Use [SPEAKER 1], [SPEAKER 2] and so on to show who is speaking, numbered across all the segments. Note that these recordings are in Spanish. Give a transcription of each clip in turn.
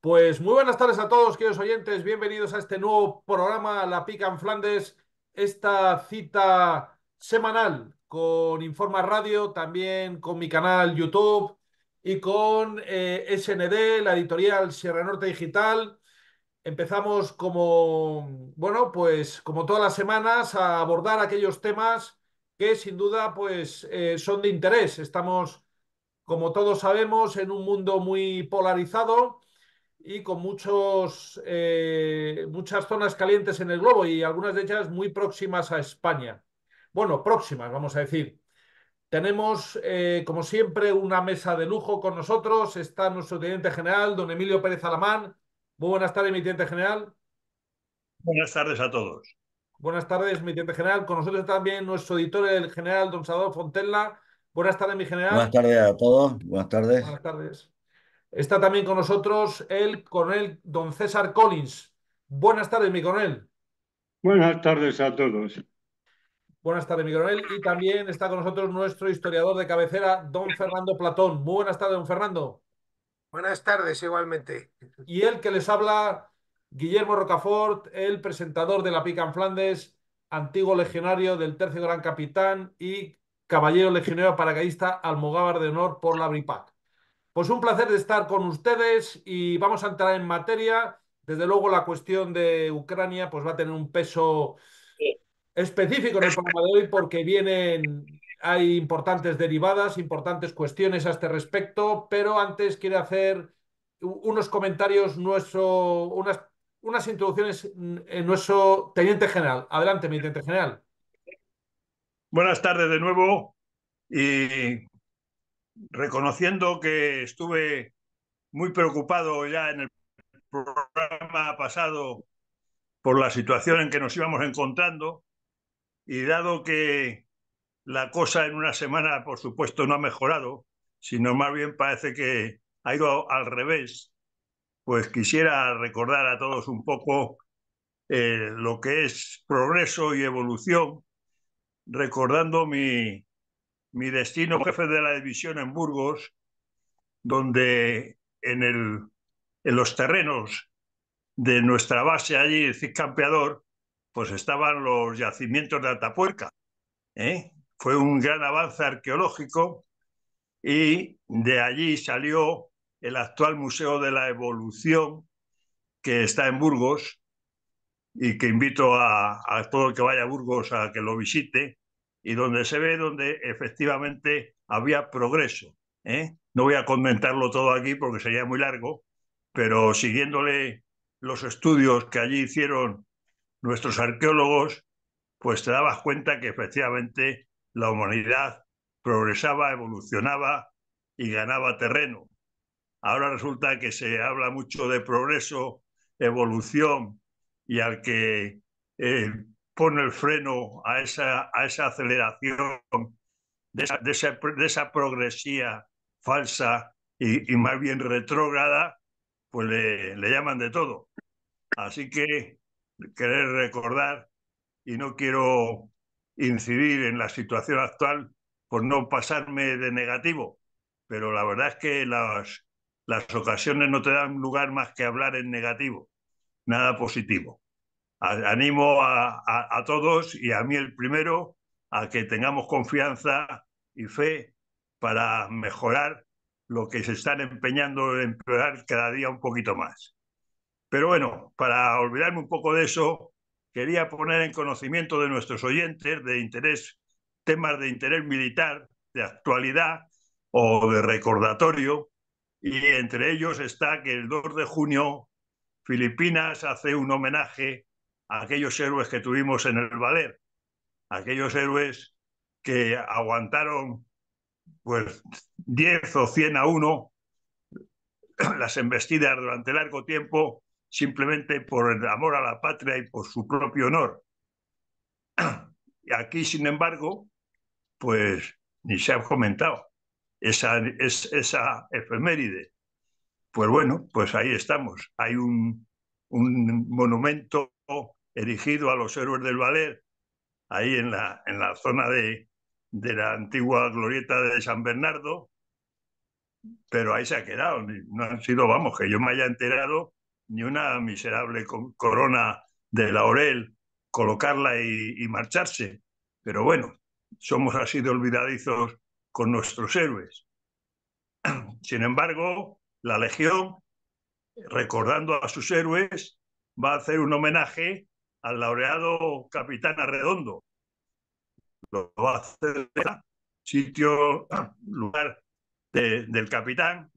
[SPEAKER 1] Pues muy buenas tardes a todos, queridos oyentes. Bienvenidos a este nuevo programa La Pica en Flandes. Esta cita semanal con Informa Radio, también con mi canal YouTube y con eh, SND, la editorial Sierra Norte Digital. Empezamos como, bueno, pues como todas las semanas a abordar aquellos temas que sin duda pues eh, son de interés. Estamos, como todos sabemos, en un mundo muy polarizado y con muchos, eh, muchas zonas calientes en el globo y algunas de ellas muy próximas a España. Bueno, próximas, vamos a decir. Tenemos, eh, como siempre, una mesa de lujo con nosotros. Está nuestro teniente general, don Emilio Pérez Alamán. Muy buenas tardes, mi teniente general. Buenas tardes a todos. Buenas tardes, mi teniente general. Con nosotros también nuestro editor, el general don Salvador Fontella. Buenas tardes, mi general. Buenas
[SPEAKER 2] tardes a todos. Buenas tardes. Buenas
[SPEAKER 1] tardes. Está también con nosotros el coronel don César Collins. Buenas tardes, mi coronel.
[SPEAKER 3] Buenas tardes a todos.
[SPEAKER 1] Buenas tardes, mi coronel. Y también está con nosotros nuestro historiador de cabecera, don Fernando Platón. Muy buenas tardes, don Fernando. Buenas tardes, igualmente. Y el que les habla, Guillermo Rocafort, el presentador de La Pica en Flandes, antiguo legionario del Tercio Gran Capitán y caballero legionario paracaidista Almogávar de Honor por la BRIPAC. Pues un placer de estar con ustedes y vamos a entrar en materia. Desde luego la cuestión de Ucrania pues va a tener un peso específico en el programa de hoy porque vienen hay importantes derivadas, importantes cuestiones a este respecto, pero antes quiere hacer unos comentarios nuestro unas unas introducciones en
[SPEAKER 4] nuestro teniente general.
[SPEAKER 1] Adelante, mi teniente general.
[SPEAKER 4] Buenas tardes de nuevo y reconociendo que estuve muy preocupado ya en el programa pasado por la situación en que nos íbamos encontrando y dado que la cosa en una semana, por supuesto, no ha mejorado, sino más bien parece que ha ido al revés, pues quisiera recordar a todos un poco eh, lo que es progreso y evolución, recordando mi mi destino jefe de la división en Burgos, donde en, los terrenos de nuestra base allí, el Campeador, pues estaban los yacimientos de Atapuerca. ¿eh? Fue un gran avance arqueológico y de allí salió el actual Museo de la Evolución que está en Burgos y que invito a todo el que vaya a Burgos a que lo visite y donde se ve donde efectivamente había progreso. ¿eh? No voy a comentarlo todo aquí porque sería muy largo, pero siguiéndole los estudios que allí hicieron nuestros arqueólogos, pues te dabas cuenta que efectivamente la humanidad progresaba, evolucionaba y ganaba terreno. Ahora resulta que se habla mucho de progreso, evolución, y al que eh, pone el freno a esa, a esa aceleración, de esa, progresía falsa y, más bien retrógrada, pues le, le llaman de todo. Así que querer recordar, y no quiero incidir en la situación actual por no pasarme de negativo, pero la verdad es que las, las ocasiones no te dan lugar más que hablar en negativo, nada positivo animo a, todos y a mí el primero a que tengamos confianza y fe para mejorar lo que se están empeñando en empeorar cada día un poquito más. Pero bueno, para olvidarme un poco de eso, quería poner en conocimiento de nuestros oyentes de interés, temas de interés militar, de actualidad o de recordatorio, y entre ellos está que el 2 de junio Filipinas hace un homenaje aquellos héroes que tuvimos en el Valer, aquellos héroes que aguantaron pues 10 o 100 a 1 las embestidas durante largo tiempo simplemente por el amor a la patria y por su propio honor. Y aquí, sin embargo, pues ni se ha comentado esa, esa efeméride. Pues bueno, pues ahí estamos. Hay un, un monumento erigido a los héroes del Valer... ahí en la, en la zona de, de la antigua glorieta de San Bernardo, pero ahí se ha quedado. No han sido, vamos, que yo me haya enterado ni una miserable corona de laurel, colocarla y, y marcharse. Pero bueno, somos así de olvidadizos con nuestros héroes. Sin embargo, la Legión, recordando a sus héroes, va a hacer un homenaje al laureado Capitán Arredondo. Lo va a hacer sitio, lugar del capitán.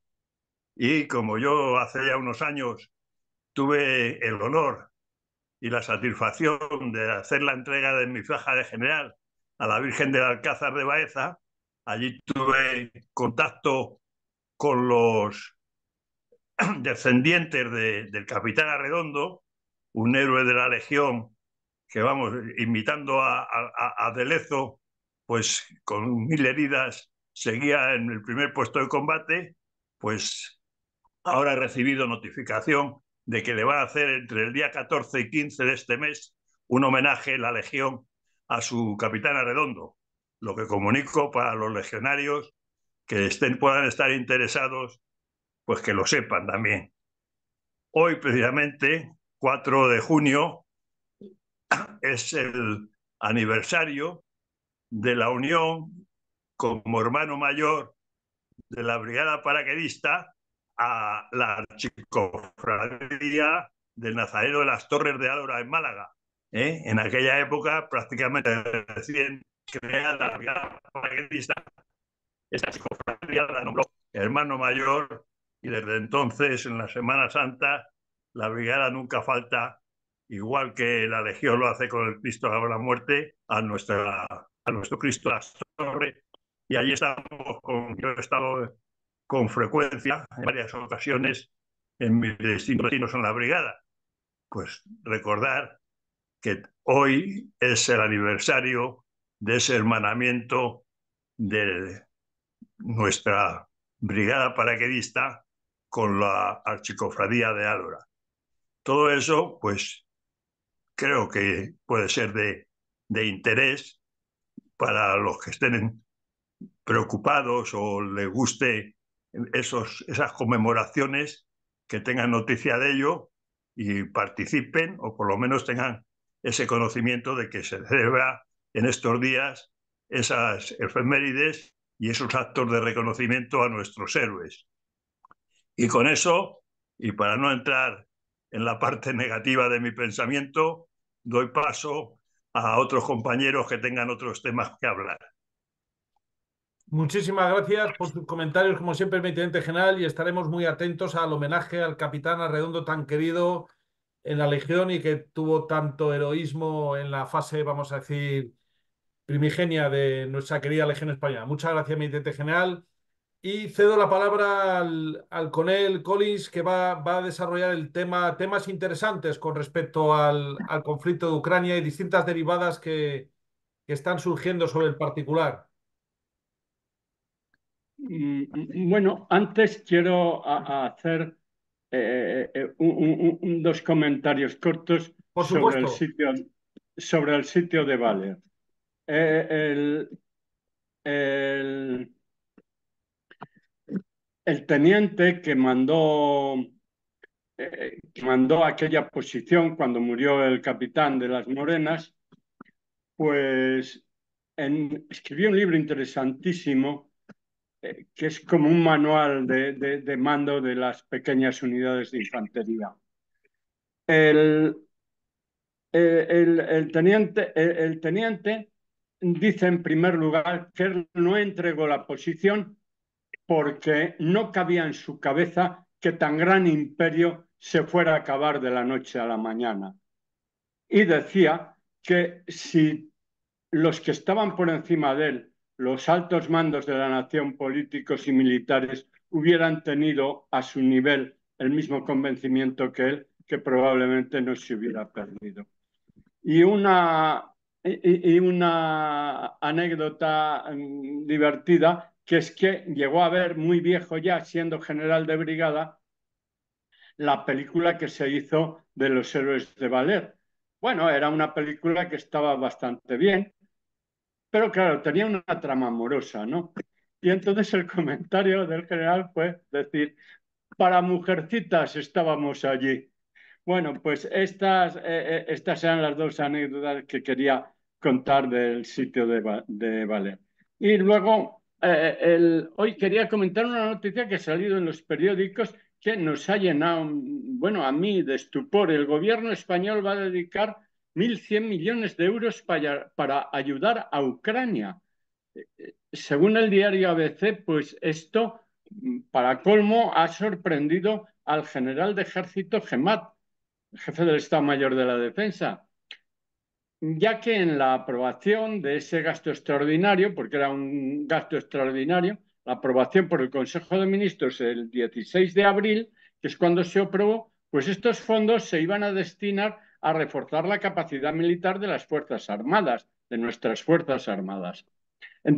[SPEAKER 4] Y como yo hace ya unos años tuve el honor y la satisfacción de hacer la entrega de mi faja de general a la Virgen del Alcázar de Baeza, allí tuve contacto con los descendientes del capitán Arredondo un héroe de la Legión, que vamos, invitando a, a, Delezo, pues con mil heridas seguía en el primer puesto de combate, pues ahora ha recibido notificación de que le va a hacer entre el día 14 y 15 de este mes un homenaje la Legión a su capitán Arredondo, lo que comunico para los legionarios que estén, puedan estar interesados, pues que lo sepan también. Hoy precisamente 4 de junio es el aniversario de la unión como hermano mayor de la Brigada Paraquedista a la Archicofradía del Nazareno de las Torres de Álora en Málaga. ¿eh? En aquella época, prácticamente recién creada la Brigada Paraquedista, esa Archicofradía la nombró hermano mayor y desde entonces, en la Semana Santa, la brigada nunca falta, igual que la Legión lo hace con el Cristo de la muerte, a, nuestra, a nuestro Cristo de la Torre, Y allí estamos, yo he estado con frecuencia, en varias ocasiones, en mis distintos destinos en la brigada. Pues recordar que hoy es el aniversario de ese hermanamiento de nuestra brigada paraquedista con la Archicofradía de Álora. Todo eso, pues, creo que puede ser de, interés para los que estén preocupados o les guste esos, esas conmemoraciones, que tengan noticia de ello y participen o por lo menos tengan ese conocimiento de que se celebra en estos días esas efemérides y esos actos de reconocimiento a nuestros héroes. Y con eso, y para no entrar en la parte negativa de mi pensamiento, doy paso a otros compañeros que tengan otros temas que hablar.
[SPEAKER 1] Muchísimas gracias por tus comentarios, como siempre, mi teniente General, y estaremos muy atentos al homenaje al capitán Arredondo tan querido en la Legión y que tuvo tanto heroísmo en la fase, vamos a decir, primigenia de nuestra querida Legión Española. Muchas gracias, mi Intendente General. Y cedo la palabra al, al Conel Collins, que va, a desarrollar el tema, temas interesantes con respecto al, conflicto de Ucrania y distintas derivadas que, están surgiendo sobre el particular. Bueno, antes
[SPEAKER 3] quiero hacer eh, eh, eh, un, dos comentarios cortos sobre, el sitio, sobre el sitio de Valer. el el teniente que mandó, eh, que mandó aquella posición cuando murió el capitán de las Morenas, pues escribió un libro interesantísimo eh, que es como un manual de, mando de las pequeñas unidades de infantería.
[SPEAKER 1] Eh,
[SPEAKER 3] el, teniente, el, el teniente dice en primer lugar que él no entregó la posición porque no cabía en su cabeza que tan gran imperio se fuera a acabar de la noche a la mañana. Y decía que si los que estaban por encima de él, los altos mandos de la nación, políticos y militares, hubieran tenido a su nivel el mismo convencimiento que él, que probablemente no se hubiera perdido. Y una, y una anécdota mm, divertida que es que llegó a ver muy viejo ya, siendo general de brigada, la película que se hizo de los héroes de Valer. Bueno, era una película que estaba bastante bien, pero claro, tenía una trama amorosa, ¿no? Y entonces el comentario del general fue decir, para mujercitas estábamos allí. Bueno, pues estas, eh, eh, estas eran las dos anécdotas que quería contar del sitio de, de Valer. Y luego eh, hoy quería comentar una noticia que ha salido en los periódicos que nos ha llenado, bueno, a mí de estupor. El gobierno español va a dedicar 1.100 millones de euros para, ayudar a Ucrania. Eh, eh, según el diario ABC, pues esto, mm, para colmo, ha sorprendido al general de ejército Gemat, jefe del Estado Mayor de la Defensa, ya que en la aprobación de ese gasto extraordinario, porque era un gasto extraordinario, la aprobación por el Consejo de Ministros el 16 de abril, que es cuando se aprobó, pues estos fondos se iban a destinar a reforzar la capacidad militar de las Fuerzas Armadas, de nuestras Fuerzas Armadas. En,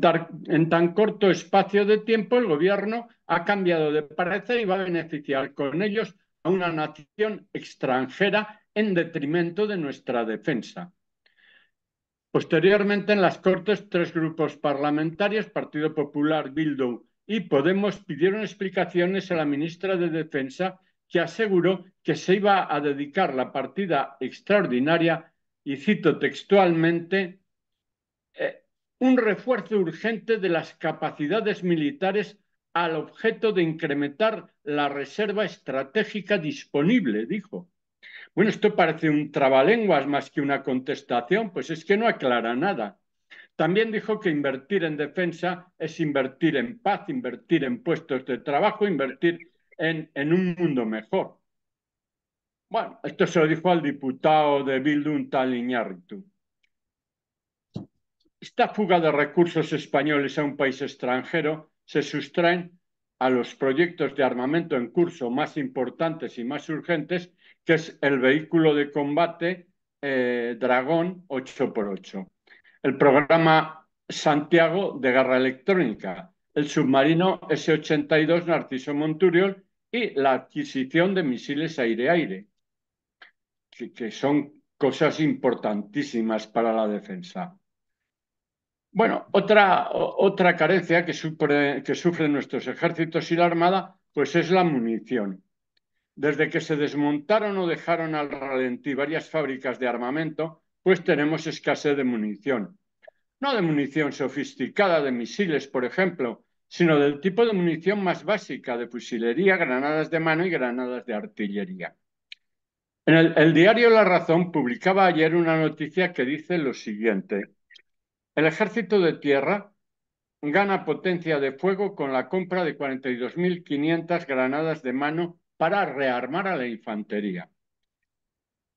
[SPEAKER 3] tan corto espacio de tiempo, el Gobierno ha cambiado de parecer y va a beneficiar con ellos a una nación extranjera en detrimento de nuestra defensa. Posteriormente en las Cortes, tres grupos parlamentarios, Partido Popular, Bildu y Podemos, pidieron explicaciones a la ministra de Defensa, que aseguró que se iba a dedicar la partida extraordinaria, y cito textualmente, eh, un refuerzo urgente de las capacidades militares al objeto de incrementar la reserva estratégica disponible, dijo. Bueno, esto parece un trabalenguas más que una contestación, pues es que no aclara nada. También dijo que invertir en defensa es invertir en paz, invertir en puestos de trabajo, invertir en, un mundo mejor. Bueno, esto se lo dijo al diputado de Bildu, tal Iñárritu. Esta fuga de recursos españoles a un país extranjero se sustraen a los proyectos de armamento en curso más importantes y más urgentes que es el vehículo de combate eh, Dragón 8x8. El programa Santiago de Guerra Electrónica, el submarino S-82 Narciso Monturiol y la adquisición de misiles aire-aire, que, son cosas importantísimas para la defensa. Bueno, otra, otra carencia que, que, sufren nuestros ejércitos y la Armada, pues es la munición. Desde que se desmontaron o dejaron al ralentí varias fábricas de armamento, pues tenemos escasez de munición. No de munición sofisticada de misiles, por ejemplo, sino del tipo de munición más básica de fusilería, granadas de mano y granadas de artillería. En el, el diario La Razón publicaba ayer una noticia que dice lo siguiente. El ejército de tierra gana potencia de fuego con la compra de 42.500 granadas de mano para rearmar a la infantería.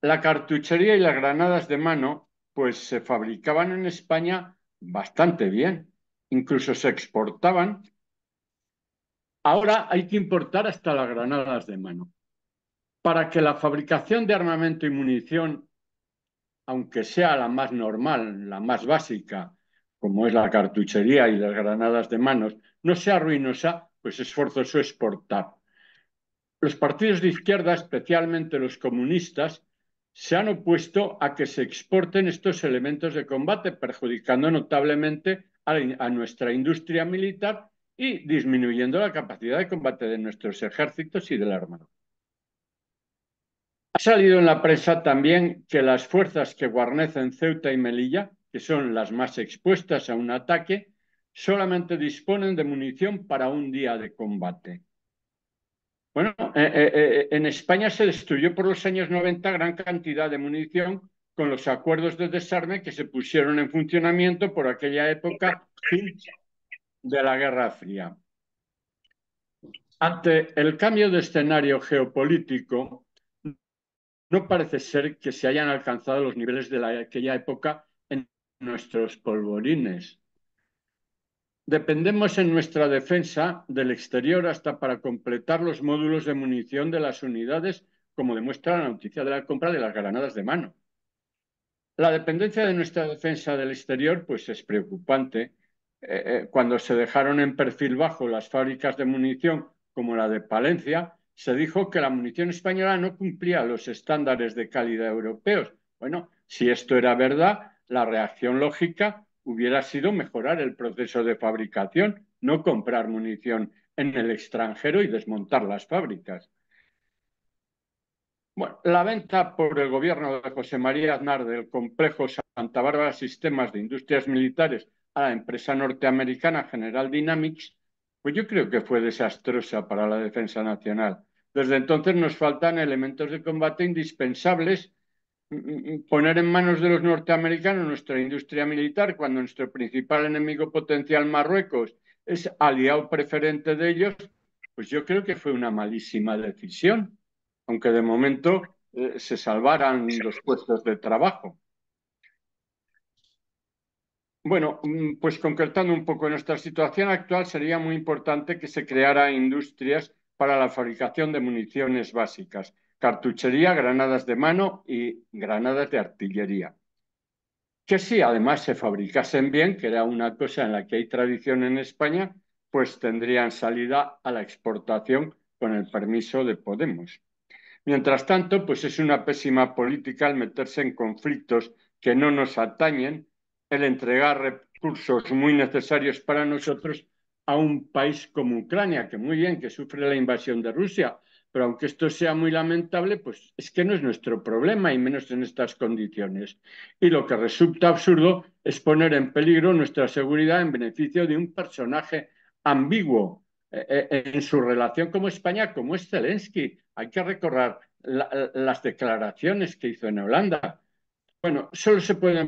[SPEAKER 3] La cartuchería y las granadas de mano pues se fabricaban en España bastante bien, incluso se exportaban. Ahora hay que importar hasta las granadas de mano. Para que la fabricación de armamento y munición, aunque sea la más normal, la más básica, como es la cartuchería y las granadas de manos, no sea ruinosa, pues es forzoso exportar. Los partidos de izquierda, especialmente los comunistas, se han opuesto a que se exporten estos elementos de combate, perjudicando notablemente a, nuestra industria militar y disminuyendo la capacidad de combate de nuestros ejércitos y del armado. Ha salido en la prensa también que las fuerzas que guarnecen Ceuta y Melilla, que son las más expuestas a un ataque, solamente disponen de munición para un día de combate. Bueno, eh, eh, eh, en España se destruyó por los años 90 gran cantidad de munición con los acuerdos de desarme que se pusieron en funcionamiento por aquella época de la Guerra Fría. Ante el cambio de escenario geopolítico, no parece ser que se hayan alcanzado los niveles de aquella época en nuestros polvorines. Dependemos en nuestra defensa del exterior hasta para completar los módulos de munición de las unidades, como demuestra la noticia de la compra de las granadas de mano. La dependencia de nuestra defensa del exterior pues, es preocupante. Eh, eh, cuando se dejaron en perfil bajo las fábricas de munición, como la de Palencia, se dijo que la munición española no cumplía los estándares de calidad europeos. Bueno, si esto era verdad, la reacción lógica hubiera sido mejorar el proceso de fabricación, no comprar munición en el extranjero y desmontar las fábricas. la venta por el gobierno de José María Aznar del complejo Santa Bárbara Sistemas de Industrias Militares a la empresa norteamericana General Dynamics, pues yo creo que fue desastrosa para la defensa nacional. Desde entonces nos faltan elementos de combate indispensables poner en manos de los norteamericanos nuestra industria militar cuando nuestro principal enemigo potencial Marruecos es aliado preferente de ellos, pues yo creo que fue una malísima decisión, aunque de momento eh, se salvaran los puestos de trabajo. Bueno, mm, pues concretando un poco, nuestra situación actual sería muy importante que se creara industrias para la fabricación de municiones básicas cartuchería, granadas de mano y granadas de artillería. Que si además se fabricasen bien, que era una cosa en la que hay tradición en España, pues tendrían salida a la exportación con el permiso de Podemos. Mientras tanto, pues es una pésima política el meterse en conflictos que no nos atañen, el entregar recursos muy necesarios para nosotros a un país como Ucrania, que muy bien, que sufre la invasión de Rusia, pero aunque esto sea muy lamentable, pues es que no es nuestro problema y menos en estas condiciones. Y lo que resulta absurdo es poner en peligro nuestra seguridad en beneficio de un personaje ambiguo eh, eh, en su relación como España, como es Zelensky. Hay que recordar las declaraciones que hizo en Holanda. Bueno, solo se puede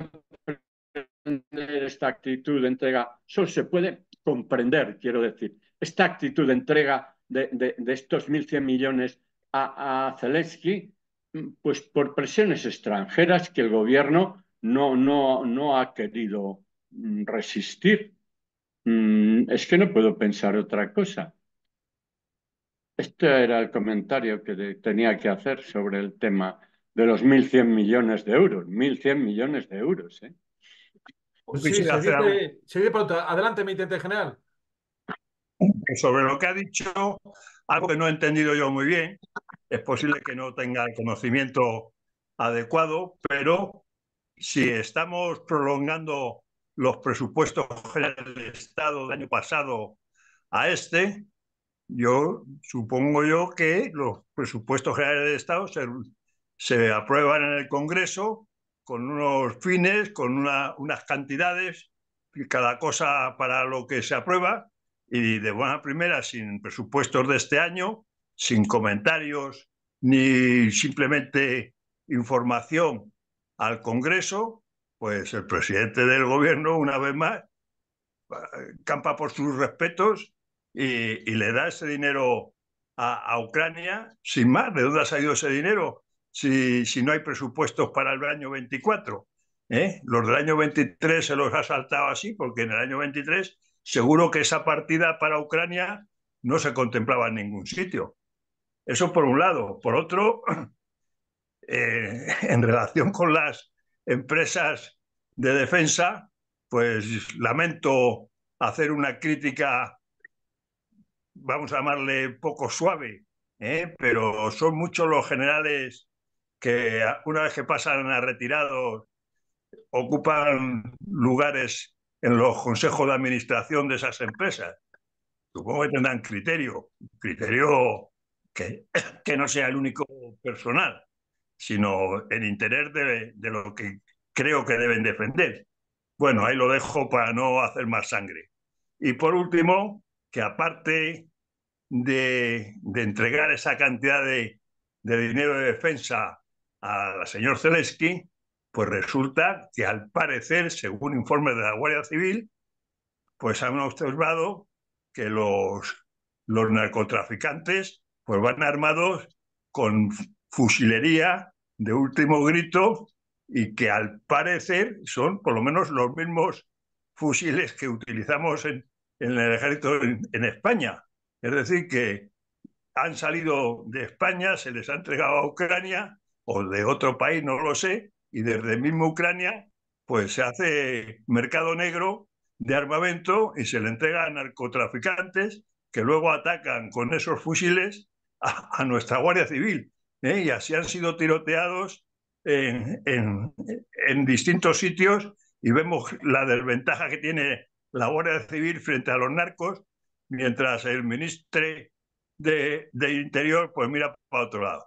[SPEAKER 3] esta actitud de entrega, solo se puede comprender, quiero decir, esta actitud de entrega de, estos 1.100 millones a, Zelensky, mm, pues por presiones extranjeras que el gobierno no, no, no ha querido mm, resistir. Mm, es que no puedo pensar otra cosa. Este era el comentario que tenía que hacer sobre el tema de los 1.100 millones de euros. 1.100 millones de euros. ¿eh? Pues
[SPEAKER 1] pronto.
[SPEAKER 4] Adelante, mi intente general. Sobre lo que ha dicho, algo que no he entendido yo muy bien, es posible que no tenga el conocimiento adecuado, pero si estamos prolongando los presupuestos generales del Estado del año pasado a este, yo supongo yo que los presupuestos generales del Estado se aprueban en el Congreso con unos fines, con unas cantidades, cada cosa para lo que se aprueba, y de buena primera, sin presupuestos de este año, sin comentarios ni simplemente información al Congreso, pues el presidente del gobierno, una vez más, campa por sus respetos y, le da ese dinero a, a, Ucrania sin más. ¿De dónde ha salido ese dinero? si, no hay presupuestos para el año 24. ¿eh? Los del año 23 se los ha saltado así, porque en el año 23 seguro que esa partida para Ucrania no se contemplaba en ningún sitio. Eso por un lado. Por otro, eh, en relación con las empresas de defensa, pues lamento hacer una crítica, vamos a llamarle poco suave, ¿eh? pero son muchos los generales que una vez que pasan a retirado ocupan lugares en los consejos de administración de esas empresas. Supongo que tendrán criterio, criterio que, que no sea el único personal, sino el interés de, de lo que creo que deben defender. Bueno, ahí lo dejo para no hacer más sangre. Y por último, que aparte de, de entregar esa cantidad de, de dinero de defensa a la señor Zelensky, pues resulta que al parecer, según informe de la Guardia Civil, pues han observado que los, los narcotraficantes pues van armados con fusilería de último grito y que al parecer son por lo menos los mismos fusiles que utilizamos en, el ejército en España. Es decir, que han salido de España, se les ha entregado a Ucrania o de otro país, no lo sé, y desde mismo Ucrania, pues se hace mercado negro de armamento y se le entrega a narcotraficantes que luego atacan con esos fusiles a, nuestra Guardia Civil. ¿eh? Y así han sido tiroteados en, distintos sitios y vemos la desventaja que tiene la Guardia Civil frente a los narcos, mientras el ministro de, de Interior, pues mira para otro lado.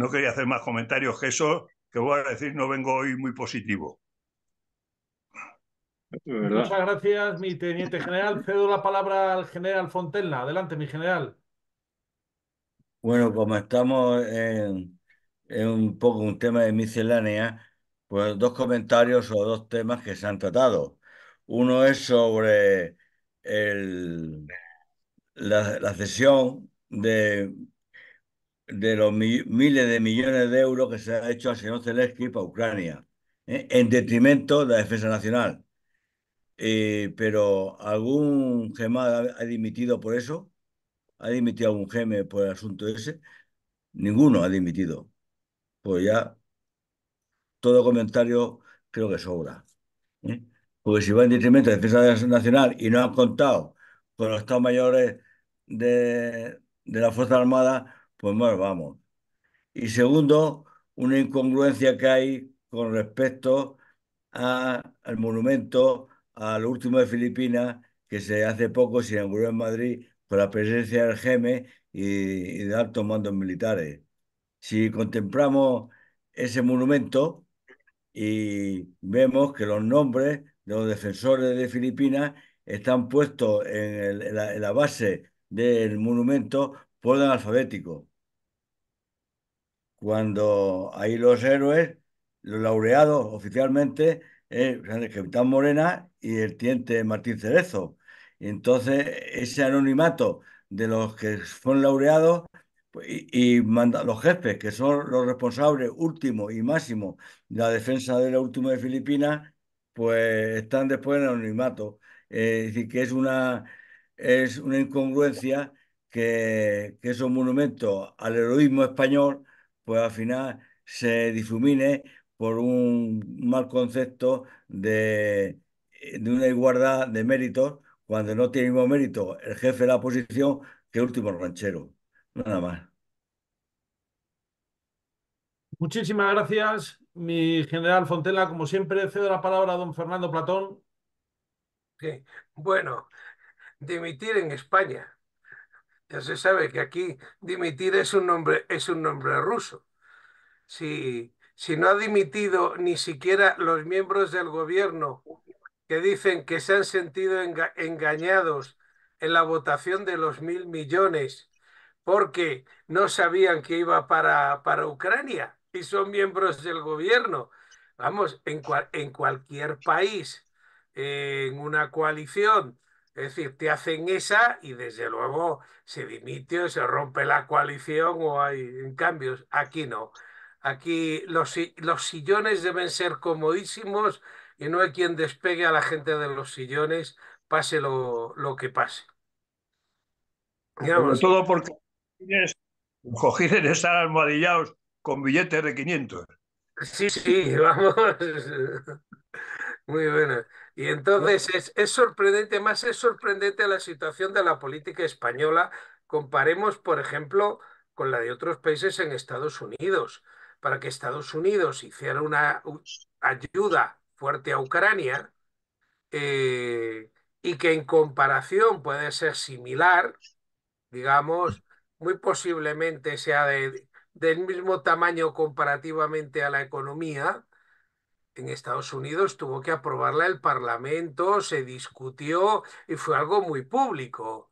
[SPEAKER 4] No quería hacer más comentarios que eso, que voy a decir, no vengo hoy muy positivo. Muchas
[SPEAKER 1] gracias, mi teniente general. Cedo la palabra al general fontella Adelante, mi general.
[SPEAKER 2] Bueno, como estamos en, un poco un tema de miscelánea, pues dos comentarios o dos temas que se han tratado. Uno es sobre el, la, la cesión de de los miles de millones de euros que se ha hecho al señor Zelensky para Ucrania, ¿eh? en detrimento de la defensa nacional. Eh, pero algún Gema ha, dimitido por eso, ha dimitido algún GEME por el asunto ese, ninguno ha dimitido. Pues ya todo comentario creo que sobra. ¿eh? Porque si va en detrimento de la defensa nacional y no han contado con los estados mayores de, de la Fuerza Armada, pues más vamos. Y segundo, una incongruencia que hay con respecto al monumento al último de Filipinas, que se hace poco se inauguró en Madrid por la presencia del GEME y, de altos mandos militares. Si contemplamos ese monumento y vemos que los nombres de los defensores de Filipinas están puestos en, la, en la base del monumento por orden alfabético cuando hay los héroes, los laureados oficialmente, es eh, el capitán Morena y el tiente Martín Cerezo. Entonces, ese anonimato de los que son laureados pues, y, los jefes, que son los responsables últimos y máximos de la defensa de la última de Filipinas, pues están después en anonimato. Eh, es decir, que es una, incongruencia que, que un monumento al heroísmo español pues al final se difumine por un mal concepto de, una igualdad de méritos cuando no tiene ningún mérito el jefe de la oposición que el último ranchero. Nada más.
[SPEAKER 1] Muchísimas gracias, mi general Fontela. Como siempre, cedo la palabra a don Fernando Platón.
[SPEAKER 5] Sí. Bueno, dimitir en España. Ya se sabe que aquí dimitir es un nombre, es un nombre ruso. Si, no ha dimitido ni siquiera los miembros del gobierno que dicen que se han sentido engañados en la votación de los mil millones porque no sabían que iba para, para Ucrania y son miembros del gobierno. Vamos, en, cualquier país, en una coalición, es decir, te hacen esa y desde luego se dimite o se rompe la coalición o hay cambios. Aquí no. Aquí los, los sillones deben ser comodísimos y no hay quien despegue a la gente de los sillones, pase lo, que pase.
[SPEAKER 4] todo porque los cojines están almohadillados con billetes de 500. Sí, sí, vamos. Muy bueno. Y entonces
[SPEAKER 5] es, sorprendente, más es sorprendente la situación de la política española. Comparemos, por ejemplo, con la de otros países en Estados Unidos. Para que Estados Unidos hiciera una ayuda fuerte a Ucrania eh, y que en comparación puede ser similar, digamos, muy posiblemente sea del mismo tamaño comparativamente a la economía, en Estados Unidos tuvo que aprobarla el Parlamento, se discutió y fue algo muy público.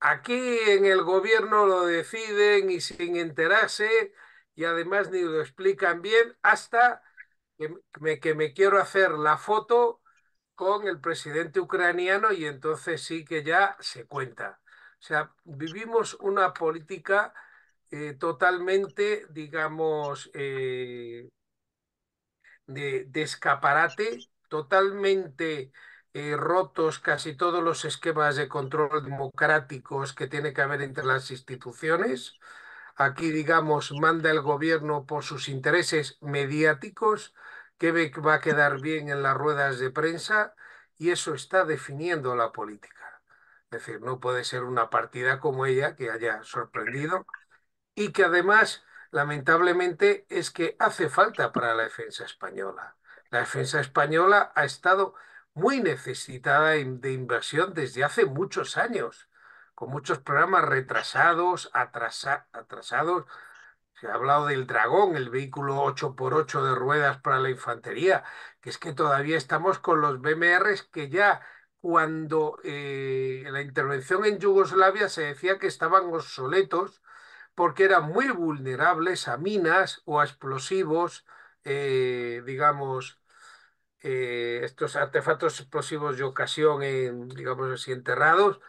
[SPEAKER 5] Aquí en el gobierno lo deciden y sin enterarse y además ni lo explican bien hasta que me, que me quiero hacer la foto con el presidente ucraniano y entonces sí que ya se cuenta. O sea, vivimos una política eh, totalmente, digamos, eh, de, escaparate, totalmente eh, rotos casi todos los esquemas de control democráticos que tiene que haber entre las instituciones. Aquí, digamos, manda el gobierno por sus intereses mediáticos. que va a quedar bien en las ruedas de prensa y eso está definiendo la política. Es decir, no puede ser una partida como ella que haya sorprendido y que además lamentablemente, es que hace falta para la defensa española. La defensa española ha estado muy necesitada de inversión desde hace muchos años, con muchos programas retrasados, atrasados. Se ha hablado del dragón, el vehículo 8x8 de ruedas para la infantería, que es que todavía estamos con los BMRs que ya cuando eh, la intervención en Yugoslavia se decía que estaban obsoletos porque eran muy vulnerables a minas o a explosivos, eh, digamos, eh, estos artefactos explosivos de ocasión, digamos así, enterrados.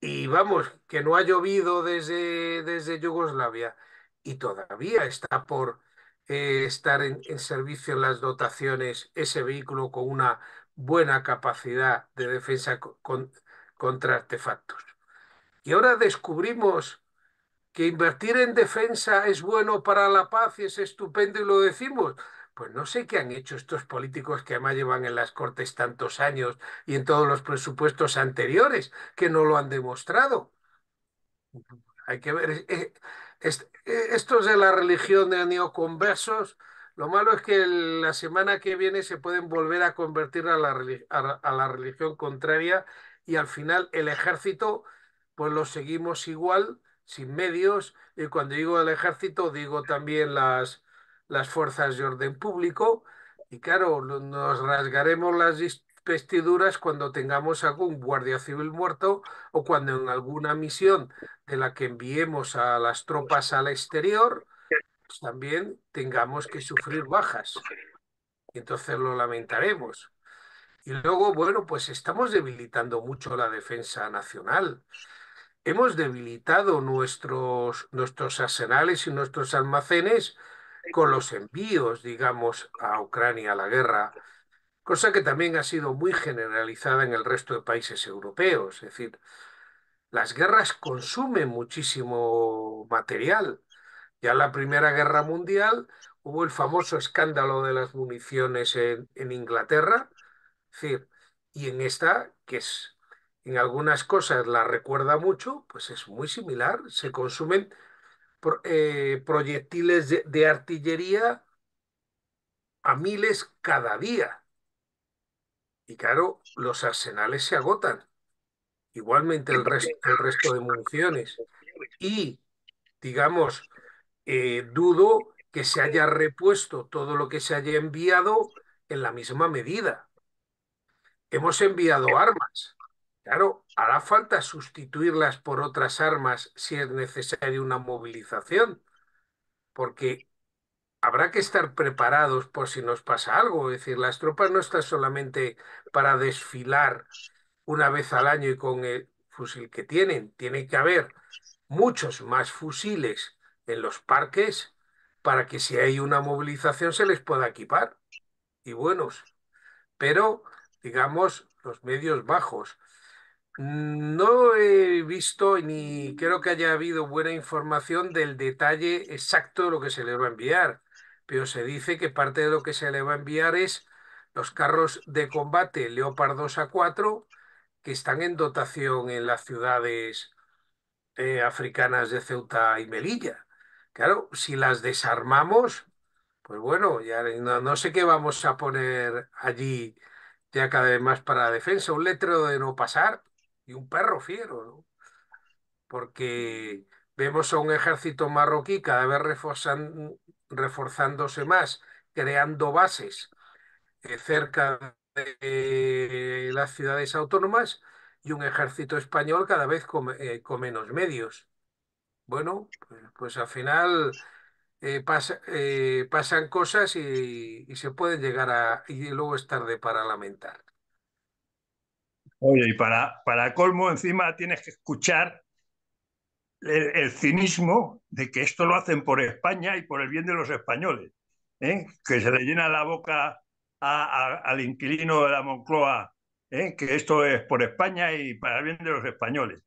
[SPEAKER 5] Y vamos, que no ha llovido desde, desde Yugoslavia y todavía está por eh, estar en, servicio en las dotaciones ese vehículo con una buena capacidad de defensa contra artefactos. Y ahora descubrimos que invertir en defensa es bueno para la paz y es estupendo y lo decimos. Pues no sé qué han hecho estos políticos que además llevan en las Cortes tantos años y en todos los presupuestos anteriores, que no lo han demostrado. Hay que ver, estos de la religión de neoconversos, lo malo es que la semana que viene se pueden volver a convertir a la, a la religión contraria y al final el ejército pues lo seguimos igual, sin medios, y cuando digo el ejército digo también las, las fuerzas de orden público, y claro, nos rasgaremos las vestiduras cuando tengamos algún guardia civil muerto o cuando en alguna misión de la que enviemos a las tropas al exterior, pues también tengamos que sufrir bajas. Entonces lo lamentaremos. Y luego, bueno, pues estamos debilitando mucho la defensa nacional hemos debilitado nuestros, nuestros arsenales y nuestros almacenes con los envíos, digamos, a Ucrania, a la guerra, cosa que también ha sido muy generalizada en el resto de países europeos. Es decir, las guerras consumen muchísimo material. Ya en la Primera Guerra Mundial hubo el famoso escándalo de las municiones en, Inglaterra, y en esta, que es en algunas cosas la recuerda mucho, pues es muy similar. Se consumen eh, proyectiles de, artillería a miles cada día. Y claro, los arsenales se agotan. Igualmente el, el resto de municiones. Y, digamos, eh, dudo que se haya repuesto todo lo que se haya enviado en la misma medida. Hemos enviado armas, Claro, hará falta sustituirlas por otras armas si es necesaria una movilización, porque habrá que estar preparados por si nos pasa algo. Es decir, las tropas no están solamente para desfilar una vez al año y con el fusil que tienen. Tiene que haber muchos más fusiles en los parques para que si hay una movilización se les pueda equipar. Y buenos. Pero, digamos, los medios bajos. No he visto ni creo que haya habido buena información del detalle exacto de lo que se le va a enviar, pero se dice que parte de lo que se le va a enviar es los carros de combate Leopard 2 a 4 que están en dotación en las ciudades eh, africanas de Ceuta y Melilla. Claro, si las desarmamos, pues bueno, ya no, sé qué vamos a poner allí ya cada vez más para la defensa, un letrero de no pasar y un perro fiero, ¿no? Porque vemos a un ejército marroquí cada vez reforzándose más, creando bases eh, cerca de las ciudades autónomas y un ejército español cada vez eh, con, menos medios. Bueno, pues, pues al final eh, pasan cosas y, y, se pueden llegar a... y luego es tarde para lamentar.
[SPEAKER 4] Oye, y para, para colmo, encima tienes que escuchar el, cinismo de que esto lo hacen por España y por el bien de los españoles, ¿eh? que se le llena la boca al inquilino de la Moncloa, ¿eh? que esto es por España y para el bien de los españoles.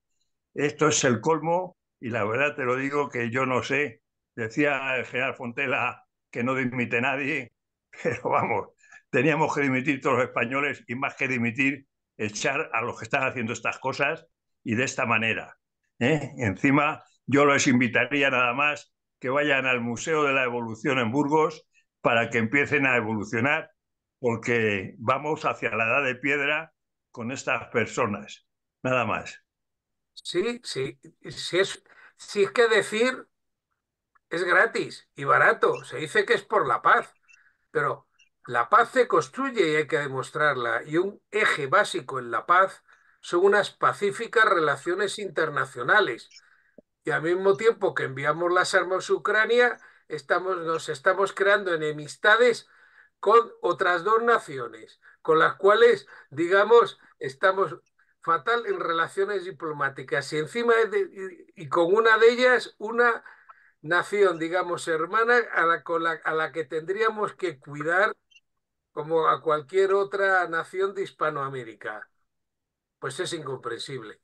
[SPEAKER 4] Esto es el colmo y la verdad te lo digo que yo no sé, decía el general Fontela que no dimite nadie, pero vamos, teníamos que dimitir todos los españoles y más que dimitir echar a los que están haciendo estas cosas y de esta manera. ¿eh? Encima, yo les invitaría nada más que vayan al Museo de la Evolución en Burgos para que empiecen a evolucionar, porque vamos hacia la edad de piedra con estas personas, nada más. Sí, sí, sí es,
[SPEAKER 5] si es que decir es gratis y barato, se dice que es por la paz, pero la paz se construye y hay que demostrarla, y un eje básico en la paz son unas pacíficas relaciones internacionales. Y al mismo tiempo que enviamos las armas a Ucrania, estamos, nos estamos creando enemistades con otras dos naciones, con las cuales, digamos, estamos fatal en relaciones diplomáticas. Y encima, y, con una de ellas, una nación, digamos, hermana a a la que tendríamos que cuidar como a cualquier otra nación de Hispanoamérica. Pues es incomprensible.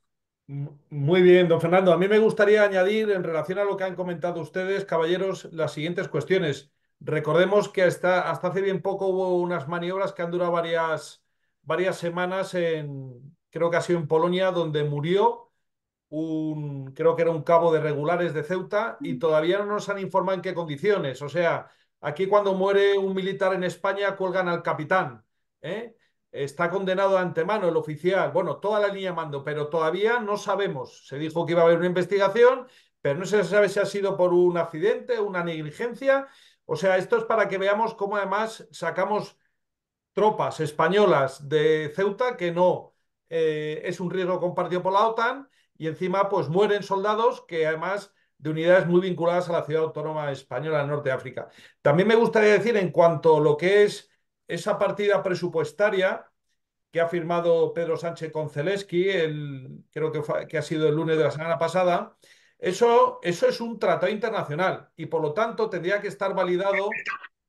[SPEAKER 1] Muy bien, don Fernando. A mí me gustaría añadir en relación a lo que han comentado ustedes, caballeros, las siguientes cuestiones. Recordemos que hasta, hasta hace bien poco hubo unas maniobras que han durado varias, varias semanas en, creo que ha sido en Polonia, donde murió un, creo que era un cabo de regulares de Ceuta y mm. todavía no nos han informado en qué condiciones. O sea, Aquí cuando muere un militar en España cuelgan al capitán. ¿eh? Está condenado de antemano el oficial. Bueno, toda la línea mando, pero todavía no sabemos. Se dijo que iba a haber una investigación, pero no se sabe si ha sido por un accidente, una negligencia. O sea, esto es para que veamos cómo además sacamos tropas españolas de Ceuta que no eh, es un riesgo compartido por la OTAN y encima pues mueren soldados que además de unidades muy vinculadas a la ciudad autónoma española del norte de África. También me gustaría decir en cuanto a lo que es esa partida presupuestaria que ha firmado Pedro Sánchez con creo que, ha sido el lunes de la semana pasada, eso, eso es un tratado internacional y por lo tanto tendría que estar validado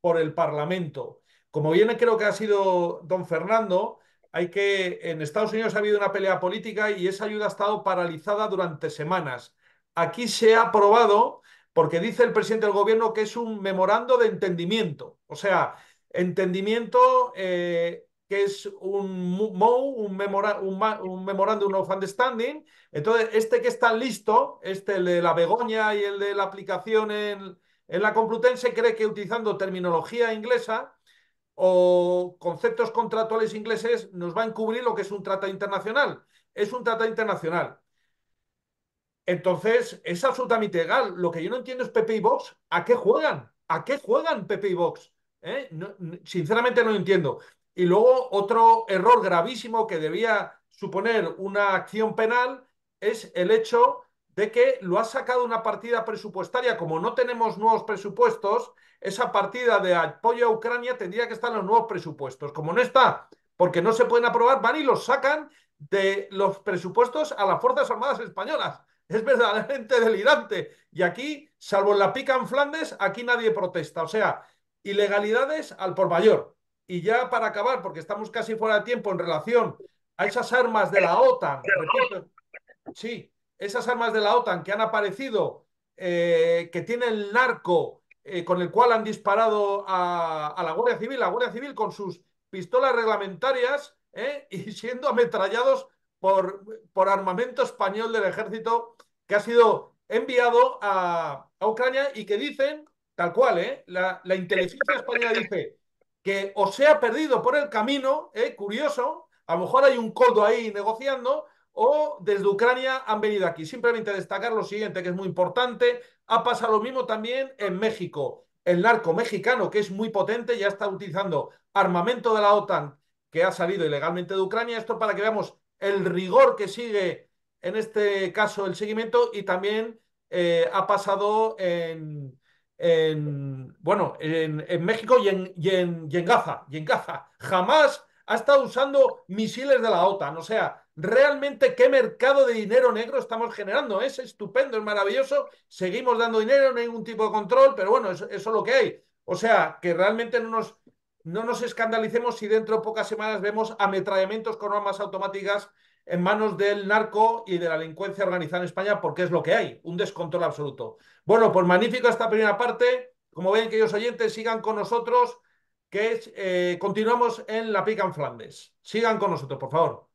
[SPEAKER 1] por el Parlamento. Como viene, creo que ha sido don Fernando, hay que en Estados Unidos ha habido una pelea política y esa ayuda ha estado paralizada durante semanas aquí se ha aprobado, porque dice el presidente del gobierno que es un memorando de entendimiento. O sea, entendimiento eh, que es un MOU, un, memorando, un, memorándum of understanding. Entonces, este que está listo, este de la Begoña y el de la aplicación en, la Complutense, cree que utilizando terminología inglesa o conceptos contractuales ingleses nos va a encubrir lo que es un tratado internacional. Es un tratado internacional. Entonces, es absolutamente legal. Lo que yo no entiendo es Pepe y Vox. ¿A qué juegan? ¿A qué juegan Pepe y Vox? ¿Eh? sinceramente no lo entiendo. Y luego otro error gravísimo que debía suponer una acción penal es el hecho de que lo ha sacado una partida presupuestaria. Como no tenemos nuevos presupuestos, esa partida de apoyo a Ucrania tendría que estar en los nuevos presupuestos. Como no está, porque no se pueden aprobar, van y los sacan de los presupuestos a las Fuerzas Armadas Españolas es verdaderamente delirante. Y aquí, salvo en la pica en Flandes, aquí nadie protesta. O sea, ilegalidades al por mayor. Y ya para acabar, porque estamos casi fuera de tiempo en relación a esas armas de la OTAN, sí, esas armas de la OTAN que han aparecido, eh, que tiene el narco eh, con el cual han disparado a, la Guardia Civil, la Guardia Civil con sus pistolas reglamentarias eh, y siendo ametrallados por, armamento español del ejército que ha sido enviado a, Ucrania y que dicen, tal cual, ¿eh? la, inteligencia española dice que o se ha perdido por el camino, ¿eh? curioso, a lo mejor hay un codo ahí negociando, o desde Ucrania han venido aquí. Simplemente destacar lo siguiente, que es muy importante, ha pasado lo mismo también en México. El narco mexicano, que es muy potente, ya está utilizando armamento de la OTAN que ha salido ilegalmente de Ucrania. Esto para que veamos el rigor que sigue, en este caso, el seguimiento y también eh, ha pasado en, en bueno, en, en, México y en, en, Gaza. Y en Jamás ha estado usando misiles de la OTAN. O sea, realmente qué mercado de dinero negro estamos generando. Es estupendo, es maravilloso. Seguimos dando dinero, no hay ningún tipo de control, pero bueno, eso, eso, es lo que hay. O sea, que realmente no nos no nos escandalicemos si dentro de pocas semanas vemos ametrallamientos con armas automáticas en manos del narco y de la delincuencia organizada en España, porque es lo que hay, un descontrol absoluto. Bueno, pues magnífica esta primera parte. Como ven, queridos oyentes, sigan con nosotros, que eh, continuamos en La Pica en Flandes. Sigan con nosotros, por favor.